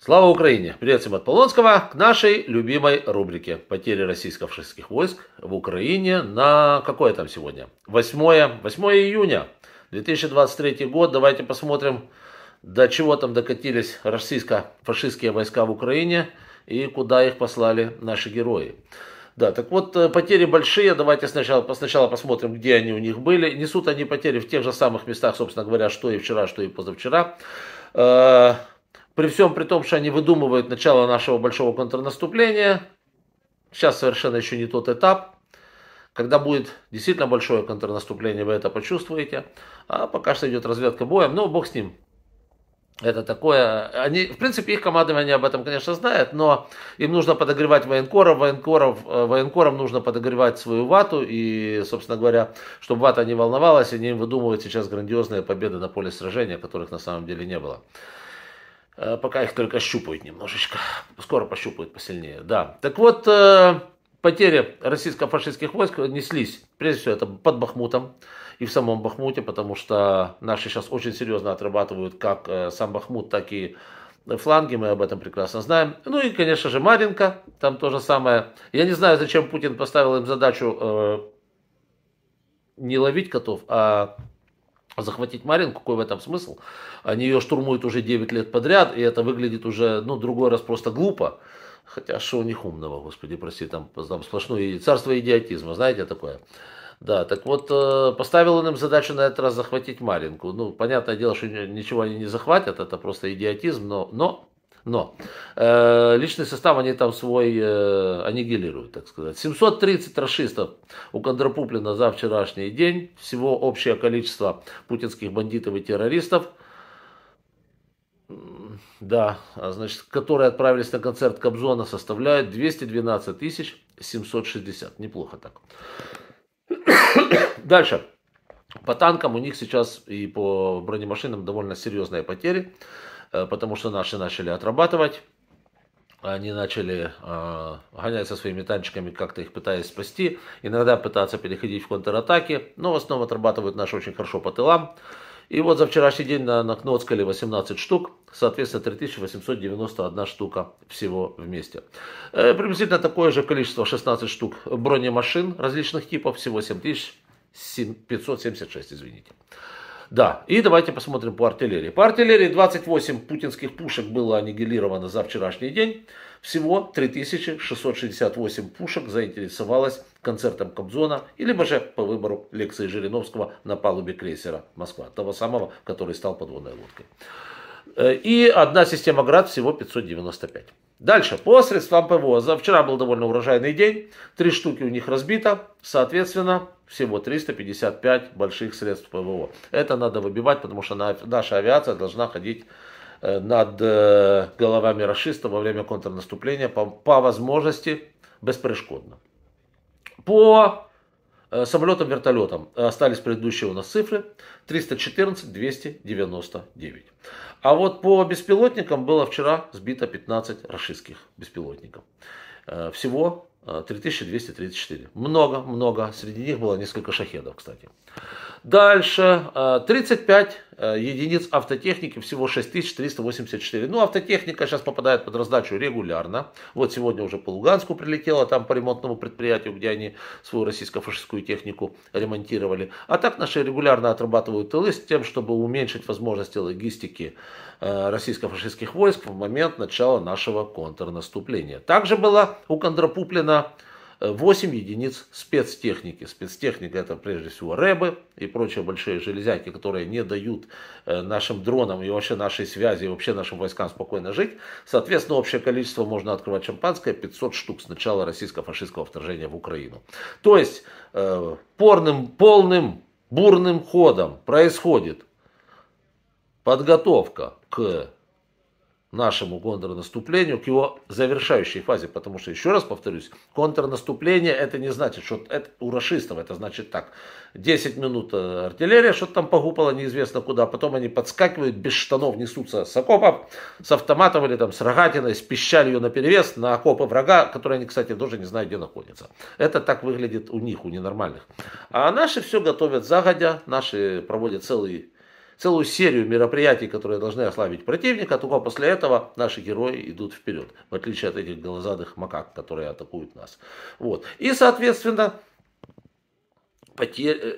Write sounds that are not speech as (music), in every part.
Слава Украине! Привет всем от Полонского к нашей любимой рубрике «Потери российско-фашистских войск в Украине» на какое там сегодня? 8, 8 июня 2023 год. Давайте посмотрим, до чего там докатились российско-фашистские войска в Украине и куда их послали наши герои. Да, так вот, э, потери большие. Давайте сначала, сначала посмотрим, где они у них были. Несут они потери в тех же самых местах, собственно говоря, что и вчера, что и позавчера. Э, при всем при том, что они выдумывают начало нашего большого контрнаступления, сейчас совершенно еще не тот этап. Когда будет действительно большое контрнаступление, вы это почувствуете. А пока что идет разведка боем, но бог с ним. Это такое. Они, в принципе, их командование об этом, конечно, знает, но им нужно подогревать военкоров, военкоров, э, военкорам нужно подогревать свою вату, и, собственно говоря, чтобы вата не волновалась, они им выдумывают сейчас грандиозные победы на поле сражения, которых на самом деле не было. Э, пока их только щупают немножечко. Скоро пощупают посильнее, да. Так вот, э, потери российско-фашистских войск неслись, прежде всего, это под Бахмутом и в самом Бахмуте, потому что наши сейчас очень серьезно отрабатывают как э, сам Бахмут, так и фланги, мы об этом прекрасно знаем. Ну и, конечно же, Маринка, там то же самое. Я не знаю, зачем Путин поставил им задачу э, не ловить котов, а захватить Марин какой в этом смысл? Они ее штурмуют уже 9 лет подряд, и это выглядит уже, ну, другой раз просто глупо. Хотя что у них умного, господи, прости, там, там сплошное царство идиотизма, знаете такое? Да, так вот, э, поставил он им задачу на этот раз захватить Маринку. Ну, понятное дело, что ничего они не захватят, это просто идиотизм, но, но но э, личный состав они там свой э, аннигилируют, так сказать. 730 расистов у Кондрапуплина за вчерашний день. Всего общее количество путинских бандитов и террористов. Да, а значит, которые отправились на концерт Кобзона, составляет 212 тысяч 760. Неплохо так. (coughs) Дальше. По танкам у них сейчас и по бронемашинам довольно серьезные потери. Э, потому что наши начали отрабатывать. Они начали э, гонять со своими танчиками, как-то их пытаясь спасти. Иногда пытаться переходить в контратаки. Но в основном отрабатывают наши очень хорошо по тылам. И вот за вчерашний день на, на Кноцкале 18 штук, соответственно 3891 штука всего вместе. Э, приблизительно такое же количество, 16 штук бронемашин различных типов, всего 7576, извините. Да, и давайте посмотрим по артиллерии. По артиллерии 28 путинских пушек было аннигилировано за вчерашний день. Всего 3668 пушек заинтересовалась концертом Кобзона, или же по выбору лекции Жириновского на палубе крейсера «Москва», того самого, который стал подводной лодкой. Э, и одна система «Град» всего 595. Дальше, по средствам ПВО. Вчера был довольно урожайный день. Три штуки у них разбито. Соответственно, всего 355 больших средств ПВО. Это надо выбивать, потому что наша авиация должна ходить э, над э, головами расистов во время контрнаступления по, по возможности бесперешкодно. По Э, самолетом, вертолетом остались предыдущие у нас цифры 314, 299. А вот по беспилотникам было вчера сбито 15 российских беспилотников. Э, всего 3234. Э, много, много. Среди них было несколько шахедов, кстати. Дальше. 35 э, э, единиц автотехники, всего 6384. Ну, автотехника сейчас попадает под раздачу регулярно. Вот сегодня уже по Луганску прилетела, там по ремонтному предприятию, где они свою российско-фашистскую технику ремонтировали. А так наши регулярно отрабатывают тылы с тем, чтобы уменьшить возможности логистики российско-фашистских войск в момент начала нашего контрнаступления. Также была у Кондрапуплина выделено э, 8 единиц спецтехники. Спецтехника это прежде всего рэбы и прочие большие железяки, которые не дают э, нашим дронам и вообще нашей связи, и вообще нашим войскам спокойно жить. Соответственно, общее количество можно открывать шампанское 500 штук с начала российско-фашистского вторжения в Украину. То есть э, порным, полным, бурным ходом происходит подготовка к нашему контрнаступлению, к его завершающей фазе, потому что, еще раз повторюсь, контрнаступление это не значит, что это у расистов, это значит так, 10 минут э, артиллерия, что-то там погупала неизвестно куда, потом они подскакивают, без штанов несутся с окопов, с автоматом или там с рогатиной, с пищалью наперевес на окопы врага, которые они, кстати, тоже не знают, где находятся. Это так выглядит у них, у ненормальных. А наши все готовят загодя, наши проводят целый целую серию мероприятий, которые должны ослабить противника, а только после этого наши герои идут вперед, в отличие от этих голозадых макак, которые атакуют нас. Вот. И, соответственно, потерь... Э,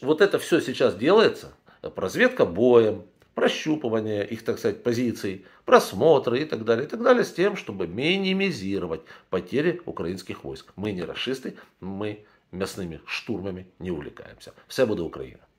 вот это все сейчас делается, разведка боем, прощупывание их, так сказать, позиций, просмотры и так далее, и так далее, с тем, чтобы минимизировать потери украинских войск. Мы не расисты, мы мясными штурмами не увлекаемся. Все буде Украина.